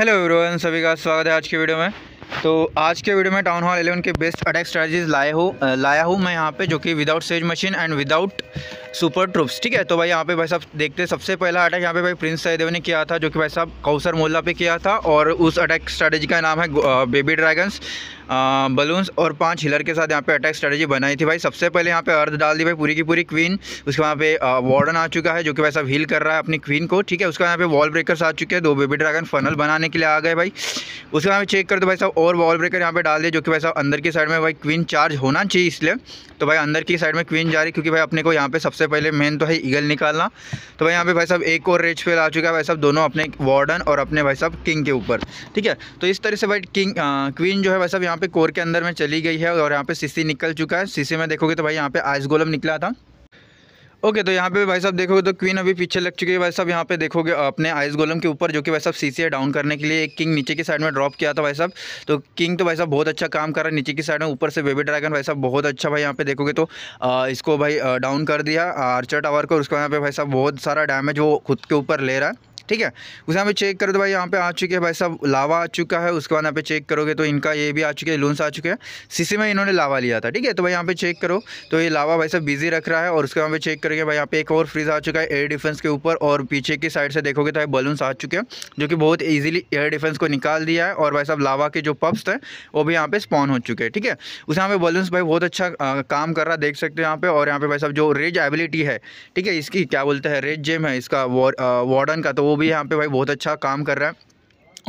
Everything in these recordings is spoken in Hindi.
हेलो एवरीवन सभी का स्वागत है आज के वीडियो में तो आज के वीडियो में टाउन हॉल एलेवन के बेस्ट अटैक स्ट्रैटेजीज लाए हो लाया हूँ मैं यहाँ पे जो कि without siege machine and without super troops ठीक है तो भाई यहाँ पे भाई साहब देखते सबसे पहला अटैक यहाँ पे भाई प्रिंस सहदेव ने किया था जो कि भाई साहब कौसर मोहल्ला पे किया था और उस अटैक स्ट्रेटेजी का नाम है बेबी ड्रैगन्स बलून्स और पांच हिलर के साथ यहाँ पे अटैक स्ट्रेटेजी बनाई थी भाई सबसे पहले यहाँ पे अर्ध डाल दी भाई पूरी की पूरी क्वीन उसके वहाँ पे वार्डन आ चुका है जो कि भाई साहब हील कर रहा है अपनी क्वीन को ठीक है उसके यहाँ पे वॉल ब्रेकर्स आ चुके हैं दो बेबी ड्रैगन फनल बनाने के लिए आ गए भाई उसके यहाँ पे चेक कर दो भाई साहब और वॉल ब्रेकर यहाँ पे डाल दिए जो कि भाई साहब अंदर की साइड में भाई क्वीन चार्ज होना चाहिए इसलिए तो भाई अंदर की साइड में क्वीन जा रही क्योंकि भाई अपने को यहाँ पे सबसे सबसे पहले मेन तो है ईगल निकालना तो भाई यहाँ पे भाई साहब एक और रेज फेल आ चुका है भाई साहब दोनों अपने वार्डन और अपने भाई साहब किंग के ऊपर ठीक है तो इस तरह से भाई किंग क्वीन जो है भाई साहब यहाँ पे कोर के अंदर में चली गई है और यहाँ पे सीसी निकल चुका है सीसी में देखोगे तो भाई यहाँ पे आइस गोलम निकला था ओके तो यहाँ पे भाई साहब देखोगे तो क्वीन अभी पीछे लग चुकी है भाई साहब यहाँ पे देखोगे अपने आइस गोलम के ऊपर जो कि भाई साहब सीसी डाउन करने के लिए एक किंग नीचे की साइड में ड्रॉप किया था भाई साहब तो किंग तो भाई साहब बहुत अच्छा काम कर रहा है नीचे की साइड में ऊपर से बेबी ड्रैगन भाई साहब बहुत अच्छा भाई यहाँ पे देखोगे तो आ, इसको भाई डाउन कर दिया आर्चर टावर को उसके यहाँ पे भाई साहब बहुत सारा डैमेज वो खुद के ऊपर ले रहा है ठीक है उसे यहाँ पे चेक करो तो भाई यहाँ पे आ चुके हैं भाई साहब लावा आ चुका है उसके बाद यहाँ पे चेक करोगे तो इनका ये भी आ चुके हैं लूंस आ चुके हैं सीसी में इन्होंने लावा लिया था ठीक है तो भाई यहाँ पे चेक करो तो ये लावा भाई साहब बिजी रख रहा है और उसके यहाँ पे चेक करोगे भाई यहाँ पे एक और फ्रीज आ चुका है एयर डिफेंस के ऊपर और पीछे की साइड से देखोगे तो बलून्स आ चुके हैं जो कि बहुत ईजिली एयर डिफेंस को निकाल दिया है और भाई साहब लावा के जो पप्स थे वो भी यहाँ पे स्पॉन हो चुके हैं ठीक है उस यहाँ पे बलून्स भाई बहुत अच्छा काम कर रहा है देख सकते हो यहाँ पे और यहाँ पे भाई साहब जो रेज एबिलिटी है ठीक है इसकी क्या बोलते हैं रेज जेम है इसका वार्डन का तो वो भी यहाँ पे भाई बहुत अच्छा काम कर रहा है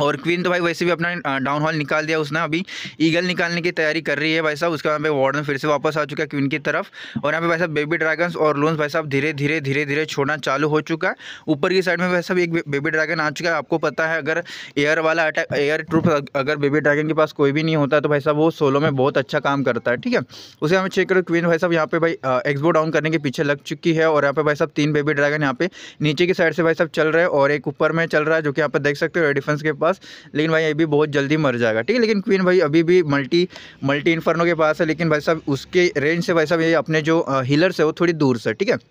और क्वीन तो भाई वैसे भी अपना डाउन हॉल निकाल दिया उसने अभी ईगल निकालने की तैयारी कर रही है भाई साहब उसके यहाँ पे वार्डन फिर से वापस आ चुका है क्वीन की तरफ और यहाँ पे भाई साहब बेबी ड्रैगन्स और लोन्स भाई साहब धीरे धीरे धीरे धीरे छोड़ना चालू हो चुका है ऊपर की साइड में भाई साहब एक बेबी ड्रैगन आ चुका है आपको पता है अगर एयर वाला अटैक एयर ट्रूप अगर बेबी ड्रैगन के पास कोई भी नहीं होता तो भाई साहब वो सोलो में बहुत अच्छा काम करता है ठीक है उसे हमें चेक करो क्वीन भाई साहब यहाँ पे भाई एक्सबो डाउन करने के पीछे लग चुकी है और यहाँ पे भाई साहब तीन बेबी ड्रैगन यहाँ पे नीचे की साइड से भाई साहब चल रहे हैं और एक ऊपर में चल रहा है जो कि यहाँ पर देख सकते हो डिफेंस के पास लेकिन भाई अभी बहुत जल्दी मर जाएगा ठीक है लेकिन क्वीन भाई अभी भी मल्टी मल्टी इन्फर्नो के पास है लेकिन भाई साहब उसके रेंज से भाई साहब ये अपने जो हीलर्स है वो थोड़ी दूर से ठीक है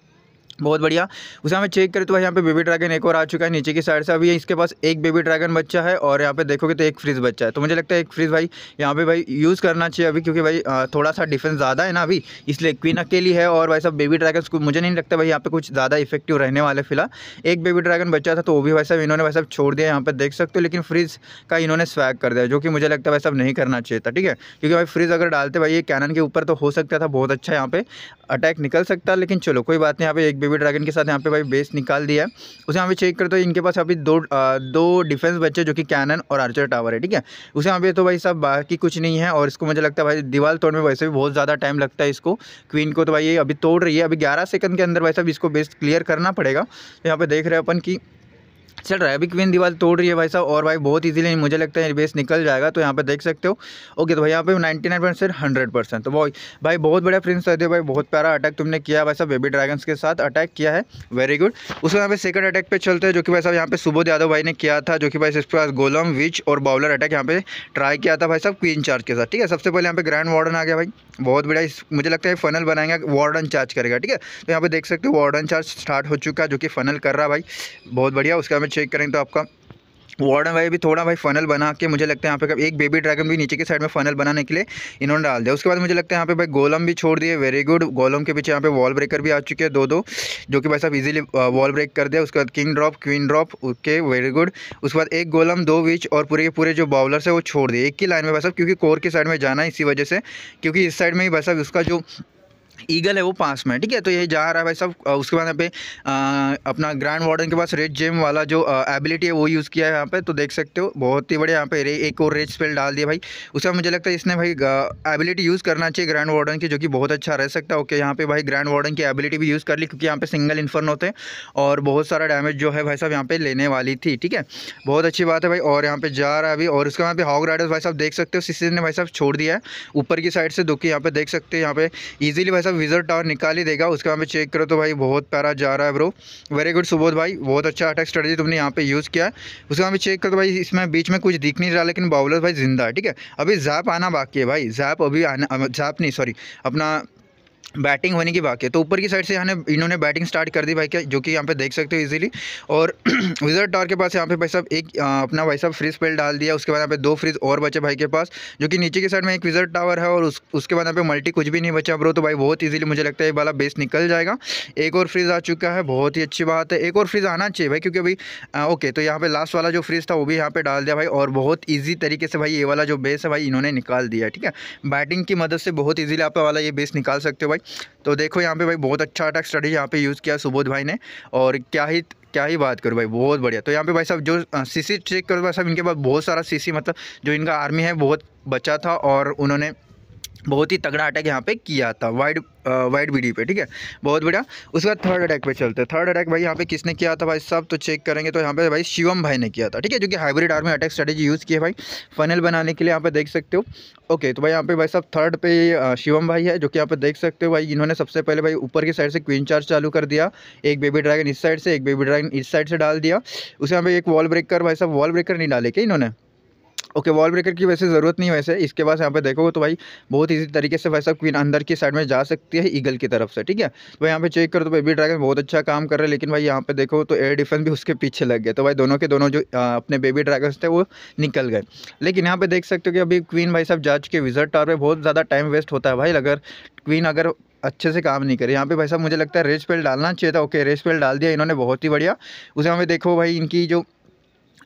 बहुत बढ़िया उसे हमें चेक करें तो यहाँ पे बेबी ड्रैगन एक और आ चुका है नीचे की साइड से अभी इसके पास एक बेबी ड्रैगन बच्चा है और यहाँ पे देखोगे तो एक फ्रिज बच्चा है तो मुझे लगता है एक फ्रिज भाई यहाँ पे भाई यूज़ करना चाहिए अभी क्योंकि भाई थोड़ा सा डिफेंस ज़्यादा है ना अभी इसलिए क्वीन अकेली है और भाई साहब बेबी ड्रैगन मुझे नहीं लगता भाई यहाँ पे कुछ ज़्यादा इफेक्टिव रहने वाले फिलहाल एक बेबी ड्रैगन बच्चा था तो वो भी भाई साहब इन्होंने भाई साहब छोड़ दिया यहाँ पर देख सकते हो लेकिन फ्रिज का इन्होंने स्वैग कर दिया जो कि मुझे लगता है भाई साहब नहीं करना चाहिए था ठीक है क्योंकि भाई फ्रिज अगर डालते भाई ये कैनन के ऊपर तो हो सकता था बहुत अच्छा यहाँ पे अटैक निकल सकता लेकिन चलो कोई बात नहीं यहाँ पे एक बेबी ड्रैगन के साथ यहाँ पे भाई बेस निकाल दिया है उसे यहाँ पे चेक करते हो इनके पास अभी दो आ, दो डिफेंस बच्चे जो कि कैनन और आर्चर टावर है ठीक है उसे यहाँ पे तो भाई साहब बाकी कुछ नहीं है और इसको मुझे लगता है भाई दीवार तोड़ने में वैसे भी बहुत ज़्यादा टाइम लगता है इसको क्वीन को तो भाई ये अभी तोड़ रही है अभी ग्यारह सेकंड के अंदर भाई साहब इसको बेस क्लियर करना पड़ेगा तो यहाँ पर देख रहे हैं अपन की चल रहा है अभी क्वीन दीवार तोड़ रही है भाई साहब और भाई बहुत इजीली मुझे लगता है बेस निकल जाएगा तो यहाँ पे देख सकते हो ओके तो भाई यहाँ पे 99 परसेंट हंड्रेड परसेंट तो भाई भाई बहुत बढ़िया प्रिंस हो भाई बहुत प्यारा अटैक तुमने किया भाई साहब बेबी ड्रैगन्स के साथ अटैक किया है वेरी गुड उसके यहाँ पे सेकंड अटैक पे चलते हैं जो कि भाई साहब यहाँ पे सुबोध यादव भाई ने किया था जो कि भाई इसके पास गोलम विच और बॉलर अटैक यहाँ पे ट्राई किया था भाई साहब क्वीन चार्ज के साथ ठीक है सबसे पहले यहाँ पे ग्रैंड वार्डन आ गया भाई बहुत बढ़िया मुझे लगता है फनल बनाएंगे वार्डन चार्ज करेगा ठीक है तो यहाँ पे देख सकते हो वार्डन चार्ज स्टार्ट हो चुका है जो कि फनल कर रहा भाई बहुत बढ़िया उसका में चेक करें तो आपका वार्डन भाई भी थोड़ा भाई फनल बना के मुझे लगता है यहाँ पे कब एक बेबी ड्रैगन भी नीचे के साइड में फनल बनाने के लिए इन्होंने डाल दिया उसके बाद मुझे लगता है यहाँ पे भाई गोलम भी छोड़ दिए वेरी गुड गोलम के पीछे यहाँ पे वॉल ब्रेकर भी आ चुके हैं दो दो जो कि भाई साहब इजीली वॉल ब्रेक कर दिया उसके बाद king drop queen drop okay very good उसके बाद एक गोलम दो विच और पूरे के पूरे जो बॉलर्स है वो छोड़ दिए एक ही लाइन में भाई साहब क्योंकि कोर के साइड में जाना है इसी वजह से क्योंकि इस साइड में ही भाई साहब उसका जो ईगल है वो पास में ठीक है तो ये जा रहा है भाई साहब उसके बाद यहाँ पे आ, अपना ग्रैंड वार्डन के पास रेड जेम वाला जो एबिलिटी है वो यूज़ किया है यहाँ पे तो देख सकते हो बहुत ही बढ़िया यहाँ पे रे, एक और रेड स्पेल डाल दिया भाई उसके बाद मुझे लगता है इसने भाई एबिलिटी यूज़ करना चाहिए ग्रैंड वार्डन की जो कि बहुत अच्छा रह सकता है ओके यहाँ पे भाई ग्रैंड वार्डन की एबिलिटी भी यूज़ कर ली क्योंकि यहाँ पे सिंगल इन्फर्न होते हैं और बहुत सारा डैमेज जो है भाई साहब यहाँ पे लेने वाली थी ठीक है बहुत अच्छी बात है भाई और यहाँ पे जा रहा है अभी और उसके बाद पे हॉग राइडर्स भाई साहब देख सकते हो सीसी ने भाई साहब छोड़ दिया है ऊपर की साइड से दो कि यहाँ पे देख सकते हो यहाँ पे ईजिली भाई साहब सब विजर टावर निकाल ही देगा उसके वहाँ पे चेक करो तो भाई बहुत प्यारा जा रहा है ब्रो वेरी गुड सुबोध भाई बहुत अच्छा अटैक स्ट्रेटजी तुमने यहाँ पे यूज़ किया उसके वहाँ पे चेक करो तो भाई इसमें बीच में कुछ दिख नहीं रहा लेकिन बाउलर भाई जिंदा है ठीक है अभी जैप आना बाकी है भाई जैप अभी आना जैप नहीं सॉरी अपना बैटिंग होने की बात है तो ऊपर की साइड से यहाँ इन्होंने बैटिंग स्टार्ट कर दी भाई क्या जो कि यहाँ पे देख सकते हो इजीली और विजर्ड टावर के पास यहाँ पे भाई साहब एक आ, अपना भाई साहब फ्रिज पेल डाल दिया उसके बाद यहाँ पे दो फ्रिज और बचे भाई के पास जो कि नीचे की साइड में एक विजर्ड टावर है और उस, उसके बाद यहाँ पे मल्टी कुछ भी नहीं बचा ब्रो तो भाई बहुत ईजिली मुझे लगता है ये वाला बेस निकल जाएगा एक और फ्रिज आ चुका है बहुत ही अच्छी बात है एक और फ्रिज आना चाहिए भाई क्योंकि अभी ओके तो यहाँ पर लास्ट वाला जो फ्रिज था वो भी यहाँ पे डाल दिया भाई और बहुत ईजी तरीके से भाई ये वाला जो बेस है भाई इन्होंने निकाल दिया ठीक है बैटिंग की मदद से बहुत ईजिली आप वाला ये बेस निकाल सकते हो भाई तो देखो यहाँ पे भाई बहुत अच्छा अटैक स्टडी यहाँ पे यूज़ किया सुबोध भाई ने और क्या ही क्या ही बात करूँ भाई बहुत बढ़िया तो यहाँ पे भाई साहब जो सीसी चेक करो भाई साहब इनके पास बहुत सारा सीसी मतलब जो इनका आर्मी है बहुत बचा था और उन्होंने बहुत ही तगड़ा अटैक यहाँ पे किया था वाइड वाइड वीडियो पे ठीक है बहुत बढ़िया उसके बाद थर्ड अटैक पे चलते हैं थर्ड अटैक भाई यहाँ पे किसने किया था भाई सब तो चेक करेंगे तो यहाँ पे भाई शिवम भाई ने किया था ठीक है जो कि hybrid army attack strategy use किया भाई फनल बनाने के लिए यहाँ पे देख सकते हो ओके तो भाई यहाँ पे भाई सब थर्ड पे शिवम भाई है जो कि यहाँ पे देख सकते हो भाई इन्होंने सबसे पहले भाई ऊपर की साइड से क्वीन चार्ज चालू कर दिया एक बेबी ड्रैगन इस साइड से एक बेबी ड्रैगन इस साइड से डाल दिया उसे यहाँ पे एक वॉल ब्रेकर भाई सब वॉल ब्रेकर नहीं डाले के इन्होंने ओके वॉल ब्रेकर की वैसे ज़रूरत नहीं वैसे इसके बाद यहाँ पे देखोगे तो भाई बहुत इजी तरीके से वैसा क्वीन अंदर की साइड में जा सकती है ईगल की तरफ से ठीक है तो यहाँ पे चेक करो तो बेबी ड्रैगन बहुत अच्छा काम कर रहा है लेकिन भाई यहाँ पे देखो तो एयर डिफेंस भी उसके पीछे लग गए तो भाई दोनों के दोनों जो अपने बेबी ड्रैगन्स थे वो निकल गए लेकिन यहाँ पर देख सकते हो कि अभी क्वीन भाई साहब जा चुके विजट टावर पर बहुत ज़्यादा टाइम वेस्ट होता है भाई अगर क्वीन अगर अच्छे से काम नहीं करे यहाँ पे भाई साहब मुझे लगता है रेस पेल डालना चाहिए था ओके रेस पेल डाल दिया इन्होंने बहुत ही बढ़िया उसे हमें देखो भाई इनकी जो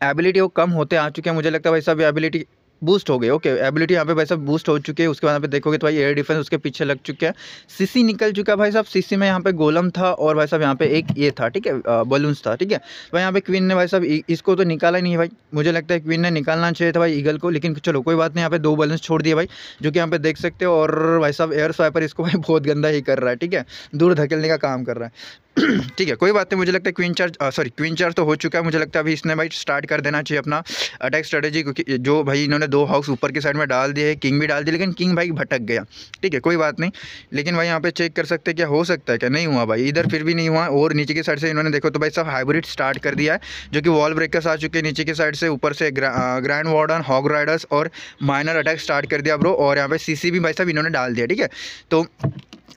एबिलिटी वो कम होते आ चुके हैं मुझे लगता है भाई साहब एबिलिटी बूस्ट हो गई ओके एबिलिटी यहाँ पे भाई साहब बूस्ट हो चुके हैं उसके बाद यहाँ पे देखोगे तो भाई एयर डिफेंस उसके पीछे लग चुके हैं सीसी निकल चुका है भाई साहब सीसी में यहाँ पे गोलम था और भाई साहब यहाँ पे एक ये था ठीक है बलून्स था ठीक है भाई तो यहाँ पे क्वीन ने भाई साहब इसको तो निकाला नहीं है भाई मुझे लगता है क्वीन ने निकालना चाहिए था भाई ईगल को लेकिन चलो कोई बात नहीं यहाँ पे दो बलून्स छोड़ दिए भाई जो कि यहाँ पे देख सकते हो और भाई साहब एयर स्वाइपर इसको भाई बहुत गंदा ही कर रहा है ठीक है दूर धकेलने का काम कर रहा है ठीक है कोई बात नहीं मुझे लगता है queen charge sorry queen charge तो हो चुका है मुझे लगता है अभी इसने भाई स्टार्ट कर देना चाहिए अपना अटैक स्ट्रेटेजी क्योंकि जो भाई इन्होंने दो हाउस ऊपर की साइड में डाल दिए है किंग भी डाल दी लेकिन किंग भाई भटक गया ठीक है कोई बात नहीं लेकिन भाई यहाँ पे चेक कर सकते क्या हो सकता है क्या नहीं हुआ भाई इधर फिर भी नहीं हुआ और नीचे की साइड से इन्होंने देखो तो भाई सब हाइब्रिड स्टार्ट कर दिया है जो कि वॉल ब्रेकर्स आ चुके हैं नीचे की साइड से ऊपर से ग्रैंड वार्डन हॉग राइडर्स और माइनर अटैक स्टार्ट कर दिया ब्रो और यहाँ पे सी भी भाई साहब इन्होंने डाल दिया ठीक है तो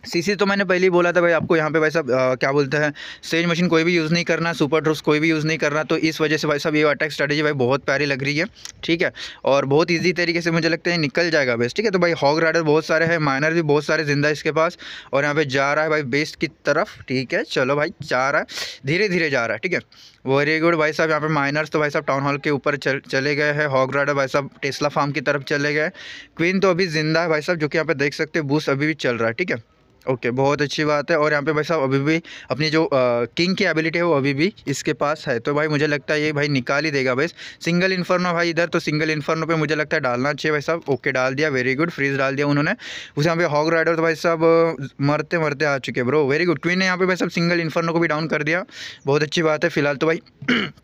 सीसी तो मैंने पहले ही बोला था भाई आपको यहाँ पे भाई साहब क्या बोलते हैं सेज मशीन कोई भी यूज़ नहीं करना सुपर ट्रूस कोई भी यूज़ नहीं करना तो इस वजह से भाई साहब ये अटैक स्ट्रेटेजी भाई बहुत प्यारी लग रही है ठीक है और बहुत ईजी तरीके से मुझे लगता है निकल जाएगा बेस्ट ठीक है तो भाई हॉग राइडर बहुत सारे हैं माइनर भी बहुत सारे जिंदा इसके पास और यहाँ पर जा रहा है भाई बेस्ट की तरफ ठीक है चलो भाई जा रहा है धीरे धीरे जा रहा है ठीक है वेरी गुड भाई साहब यहाँ पे माइनर्स तो भाई साहब टाउन हॉल के ऊपर चले गए हैं हॉग राइडर भाई साहब टेस्ला फार्म की तरफ चले गए क्वीन तो अभी जिंदा है भाई साहब जो कि यहाँ पे देख सकते हैं बूस अभी भी चल रहा है ठीक है ओके बहुत अच्छी बात है और यहाँ पे भाई साहब अभी भी अपनी जो आ, किंग की एबिलिटी है वो अभी भी इसके पास है तो भाई मुझे लगता है ये भाई निकाल ही देगा भाई सिंगल इन्फर्नो भाई इधर तो सिंगल इन्फर्नो पे मुझे लगता है डालना चाहिए भाई साहब ओके डाल दिया वेरी गुड फ्रीज डाल दिया उन्होंने उस यहाँ पे हॉग राइडर तो भाई साहब मरते मरते आ चुके ब्रो वेरी गुड क्वीन ने यहाँ पे भाई साहब सिंगल इन्फर्नो को भी डाउन कर दिया बहुत अच्छी बात है फिलहाल तो भाई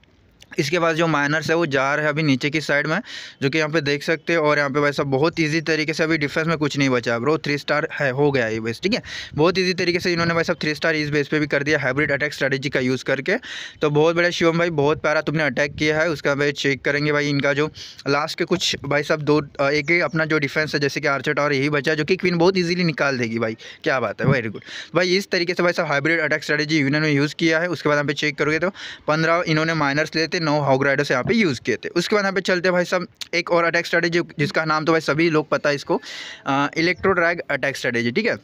इसके बाद जो माइनर्स है वो जा रहे हैं अभी नीचे की साइड में जो कि यहाँ पे देख सकते हो और यहाँ पे साहब बहुत इजी तरीके से अभी डिफेंस में कुछ नहीं बचा ब्रो थ्री स्टार है हो गया ये बेस ठीक है बहुत इजी तरीके से इन्होंने साहब थ्री स्टार इस बेस पे भी कर दिया हाइब्रिड अटैक स्ट्रेटेजी का यूज़ करके तो बहुत बड़ा शिवम भाई बहुत प्यारा तुमने अटैक किया है उसका भाई चेक करेंगे भाई इनका जो लास्ट के कुछ भाई साहब दो एक ही अपना जो डिफेंस है जैसे कि आर्चर टावर यही बचा जो कि क्वीन बहुत ईजिली निकाल देगी भाई क्या बात है वेरी गुड तो भाई इस तरीके से भाई साहब हाइब्रिड अटैक स्ट्रेटेजी इन्होंने यूज़ किया है उसके बाद यहाँ पे चेक करोगे तो पंद्रह इन्होंने माइनर्स लेते नौ हॉक राइडर्स यहाँ पे यूज़ किए थे उसके बाद यहाँ पे चलते भाई सब एक और अटैक स्ट्रेटेजी जिसका नाम तो भाई सभी लोग पता है इसको इलेक्ट्रोड्रैग अटैक स्ट्रेटेजी ठीक है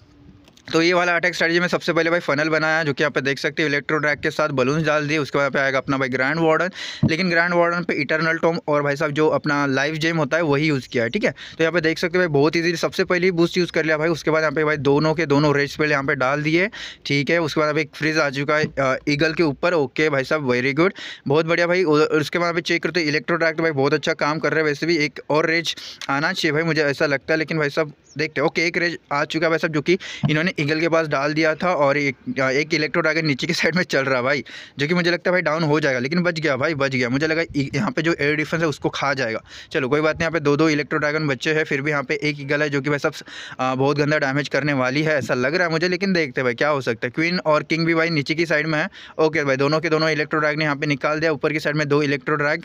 तो ये वाला अटैक स्ट्रेटजी में सबसे पहले भाई फनल बनाया जो कि आप पे देख सकते हो इलेक्ट्रो ड्रैक के साथ बलून डाल दिए उसके बाद पे आएगा अपना भाई ग्रैंड वार्डन लेकिन ग्रैंड वार्डन पे इटरनल टॉम और भाई साहब जो अपना लाइफ जेम होता है वही यूज़ किया है ठीक है तो यहाँ पे देख सकते भाई बहुत ईजी सबसे पहले ही बूस्ट यूज़ कर लिया भाई उसके बाद यहाँ पे भाई दोनों के दोनों रेट्स पहले यहाँ पे डाल दिए ठीक है उसके बाद एक फ्रिज आ चुका है ईगल के ऊपर ओके भाई साहब वेरी गुड बहुत बढ़िया भाई उसके बाद अभी चेक करते इलेक्ट्रो ड्रैक तो भाई बहुत अच्छा काम कर रहे हैं वैसे भी एक और रेज आना चाहिए भाई मुझे ऐसा लगता है लेकिन भाई साहब देखते ओके एक रेज आ चुका है भाई साहब जो कि इन्होंने ईगल के पास डाल दिया था और एक एक इलेक्ट्रोड आगे नीचे के साइड में चल रहा भाई जो कि मुझे लगता है भाई डाउन हो जाएगा लेकिन बच गया भाई बच गया मुझे लगा यहाँ पे जो एयर डिफेंस है उसको खा जाएगा चलो कोई बात नहीं यहाँ पे दो दो इलेक्ट्रो ड्रैगन बच्चे हैं फिर भी यहाँ पे एक ईगल है जो कि भाई सब बहुत गंदा डैमेज करने वाली है ऐसा लग रहा है मुझे लेकिन देखते भाई क्या हो सकता है क्वीन और किंग भी भाई नीचे की साइड में है ओके भाई दोनों के दोनों इलेक्ट्रो ड्रैग ने यहाँ पे निकाल दिया ऊपर की साइड में दो इलेक्ट्रो ड्रैग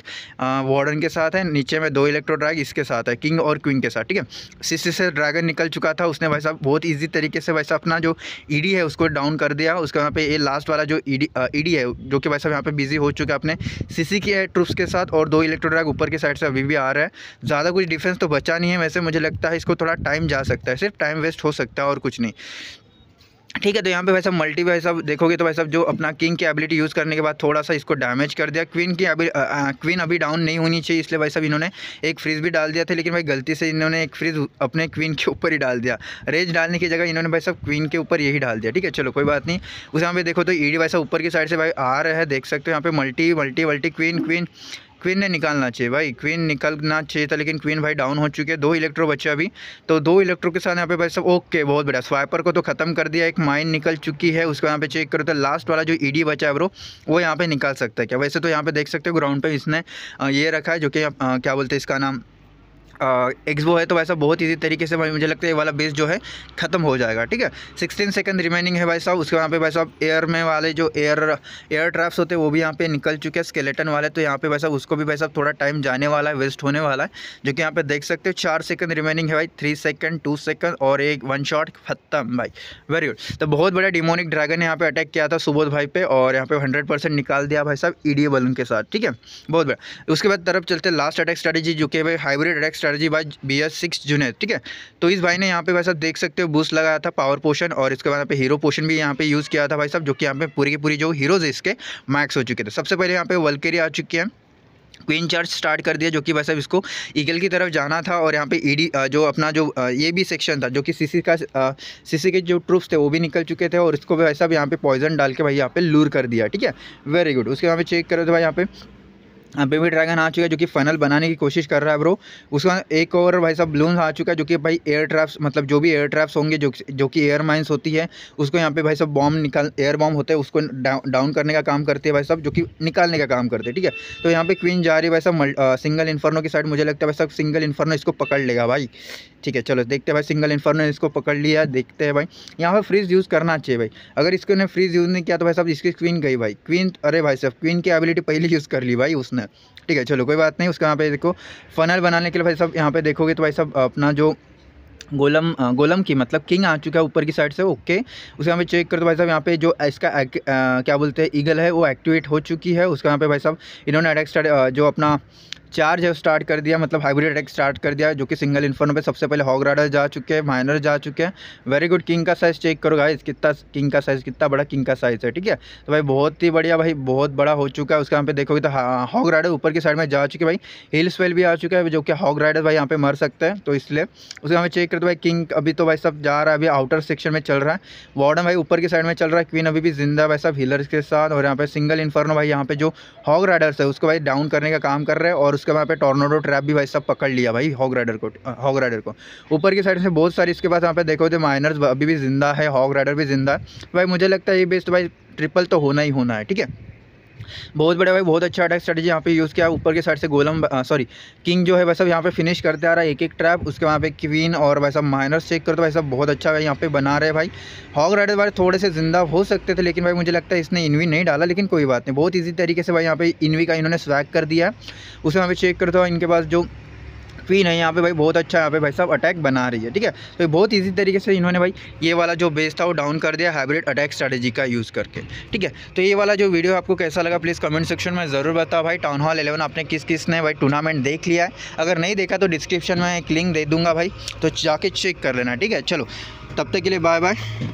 वार्डन के साथ है नीचे में दो इलेक्ट्रो ड्रैग इसके साथ है किंग और क्वीन के साथ ठीक है सिस्सी से ड्रैगन निकल चुका था उसने भाई साहब बहुत ईजी तरीके से भाई साहब अपना जो ईडी e है उसको डाउन कर दिया उसके यहाँ पे ये लास्ट वाला जो ईडी e डी e है जो कि भाई साहब यहाँ पे बिजी हो चुके हैं अपने सीसी के ट्रुप्स के साथ और दो इलेक्ट्रोड्रैग ऊपर के साइड से अभी भी आ रहा है ज़्यादा कुछ डिफेंस तो बचा नहीं है वैसे मुझे लगता है इसको थोड़ा टाइम जा सकता है सिर्फ टाइम वेस्ट हो सकता है और कुछ नहीं ठीक है तो यहाँ पे भाई साहब मल्टी भाई साहब देखोगे तो भाई साहब जो अपना किंग की एबिलिटी यूज़ करने के बाद थोड़ा सा इसको डैमेज कर दिया क्वीन की अभी क्वीन अभी डाउन नहीं होनी चाहिए इसलिए भाई साहब इन्होंने एक फ्रिज भी डाल दिया था लेकिन भाई गलती से इन्होंने एक फ्रिज अपने क्वीन के ऊपर ही डाल दिया रेज डालने की जगह इन्होंने भाई साहब क्वीन के ऊपर यही डाल दिया ठीक है चलो कोई बात नहीं उस यहाँ पे देखो तो ईडी भाई साहब ऊपर की साइड से भाई आ रहा है देख सकते हो यहाँ पे multi multi multi queen queen queen ने निकालना चाहिए भाई क्वीन निकलना चाहिए था लेकिन क्वीन भाई डाउन हो चुकी है दो इलेक्ट्रो बचे अभी तो दो इलेक्ट्रो के साथ यहाँ पे भाई सब ओके बहुत बढ़िया स्वाइपर को तो खत्म कर दिया एक माइन निकल चुकी है उसको यहाँ पे चेक करो तो लास्ट वाला जो ईडी बचा है ब्रो वो यहाँ पे निकाल सकता है क्या वैसे तो यहाँ पे देख सकते हो ग्राउंड पे इसने ये रखा है जो कि क्या बोलते हैं इसका नाम एक्सबो है तो वैसा बहुत ईजी तरीके से भाई मुझे लगता है ये वाला बेस जो है ख़त्म हो जाएगा ठीक है सिक्सटीन सेकंड रिमेनिंग है भाई साहब उसके यहाँ पे भाई साहब एयर में वाले जो एयर एयर ट्रैप्स होते हैं वो भी यहाँ पे निकल चुके हैं स्केलेटन वाले तो यहाँ पे भाई साहब उसको भी भाई साहब थोड़ा टाइम जाने वाला है वेस्ट होने वाला है जो कि यहाँ पे देख सकते हो चार सेकंड रिमेनिंग है भाई थ्री सेकंड टू सेकंड और एक वन शॉट खत्म भाई वेरी गुड तो बहुत बड़ा डिमोनिक ड्रैगन यहाँ पे अटैक किया था सुबोध भाई पे और यहाँ पे हंड्रेड परसेंट निकाल दिया भाई साहब ई e बलून के साथ ठीक है बहुत बड़ा उसके बाद तरफ चलते लास्ट अटैक स्ट्रेटेजी जो कि भाई hybrid attack strategy by B S six junior ठीक है तो इस भाई ने यहाँ पे भाई साहब देख सकते हो बूस्ट लगाया था पावर पोशन और इसके बाद यहाँ पे हीरो पोशन भी यहाँ पे यूज़ किया था भाई साहब जो कि यहाँ पे पूरी की पूरी जो हीरोज़ है इसके मैक्स हो चुके थे सबसे पहले यहाँ पे वलकेरी आ चुकी है क्वीन चार्ज स्टार्ट कर दिया जो कि भाई साहब इसको ईगल की तरफ जाना था और यहाँ पे ईडी जो अपना जो ये भी सेक्शन था जो कि सीसी का सीसी के जो ट्रूप्स थे वो भी निकल चुके थे और इसको भाई साहब यहाँ पे पॉइजन डाल के भाई यहाँ पे लूर कर दिया ठीक है वेरी गुड उसके यहाँ पे चेक करो तो भाई यहाँ पे बेबी ड्रैगन आ चुका है जो कि फनल बनाने की कोशिश कर रहा है ब्रो उसका एक और भाई साहब ब्लून आ चुका है जो कि भाई एयर ट्रैप्स मतलब जो भी एयर ट्रैप्स होंगे जो जो कि एयर माइंस होती है उसको यहाँ पे भाई साहब बॉम्ब निकाल एयर बॉम्ब होते हैं उसको डाउन डाउन करने का काम करते हैं भाई साहब जो कि निकालने का काम करते हैं ठीक है तो यहाँ पर क्वीन जा रही है भाई साहब सिंगल इन्फर्नो की साइड मुझे लगता है भाई साहब सिंगल इन्फर्नो इसको पकड़ लेगा भाई ठीक है चलो देखते भाई सिंगल इन्फर्नो इसको पकड़ लिया देखते हैं भाई यहाँ पर फ्रिज यूज़ करना चाहिए भाई अगर इसको फ्रिज यूज़ नहीं किया तो भाई साहब इसकी क्वीन गई भाई क्वीन अरे भाई साहब क्वीन की एबिलिटी पहले यूज़ कर ली भाई उसने है ठीक है चलो कोई बात नहीं उसके यहाँ पे देखो फनल बनाने के लिए भाई सब यहाँ पे देखोगे तो भाई सब अपना जो गोलम गोलम की मतलब किंग आ चुका है ऊपर की साइड से ओके उसके यहाँ पे चेक कर दो भाई साहब यहाँ पे जो इसका आ, क्या बोलते हैं ईगल है वो एक्टिवेट हो चुकी है उसके यहाँ पे भाई साहब इन्होंने अटैक जो अपना चार्ज है स्टार्ट कर दिया मतलब हाइब्रिड अटैक स्टार्ट कर दिया जो कि सिंगल इन्फर्नो पे सबसे पहले हॉग राडर जा चुके हैं माइनर जा चुके हैं वेरी गुड किंग का साइज़ चेक करो गाइस कितना किंग का साइज़ कितना बड़ा किंग का साइज़ है ठीक है तो भाई बहुत ही बढ़िया भाई बहुत बड़ा हो चुका है उसका यहाँ पे देखोगे तो हॉग हाँ, राइडर ऊपर की साइड में जा चुके भाई हिल स्वेल भी आ चुका है जो कि हॉग राइडर भाई यहाँ पे मर सकते हैं तो इसलिए उसका हमें चेक कर दो भाई किंग अभी तो भाई सब जा रहा है अभी आउटर सेक्शन में चल रहा है वार्डन भाई ऊपर की साइड में चल रहा है क्वीन अभी भी जिंदा भाई सब हिलर्स के साथ और यहाँ पे सिंगल इन्फर्नो भाई यहाँ पे जो हॉग राइडर्स है उसको भाई डाउन करने का काम कर रहे हैं और उसका वहाँ पे टॉर्नोडो ट्रैप भी भाई सब पकड़ लिया भाई हॉग राइडर को हॉग राइडर को ऊपर की साइड से बहुत सारी इसके पास यहाँ पे देखो तो माइनर्स अभी भी जिंदा है हॉग राइडर भी जिंदा है भाई मुझे लगता है ये बेस्ट भाई ट्रिपल तो होना ही होना है ठीक है बहुत बड़े भाई बहुत अच्छा अटैक स्ट्रेटेजी यहाँ पे यूज़ किया ऊपर के साइड से गोलम सॉरी किंग जो है वैसा यहाँ पे फिनिश करते आ रहा है एक एक ट्रैप उसके वहाँ पे क्वीन और वैसा माइनर चेक करते तो वैसा बहुत अच्छा भाई यहाँ पे बना रहे भाई हॉक राइडर भाई थोड़े से ज़िंदा हो सकते थे लेकिन भाई मुझे लगता है इसने इनवी नहीं डाला लेकिन कोई बात नहीं बहुत ईजी तरीके से भाई यहाँ पे इनवी का इन्होंने स्वैक कर दिया उसे वहाँ पर चेक करते हुआ इनके पास जो क्वीन है यहाँ पे भाई बहुत अच्छा यहाँ पे भाई सब अटैक बना रही है ठीक है तो बहुत ईजी तरीके से इन्होंने भाई ये वाला जो बेस था वो डाउन कर दिया हाइब्रिड अटैक स्ट्रैटेजी का यूज़ करके ठीक है तो ये वाला जो वीडियो आपको कैसा लगा प्लीज़ कमेंट सेक्शन में ज़रूर बताओ भाई टाउन हॉल एलेवन आपने किस किस ने भाई टूर्नामेंट देख लिया है अगर नहीं देखा तो डिस्क्रिप्शन में एक लिंक दे दूंगा भाई तो जाके चेक कर लेना ठीक है चलो तब तक के लिए बाय बाय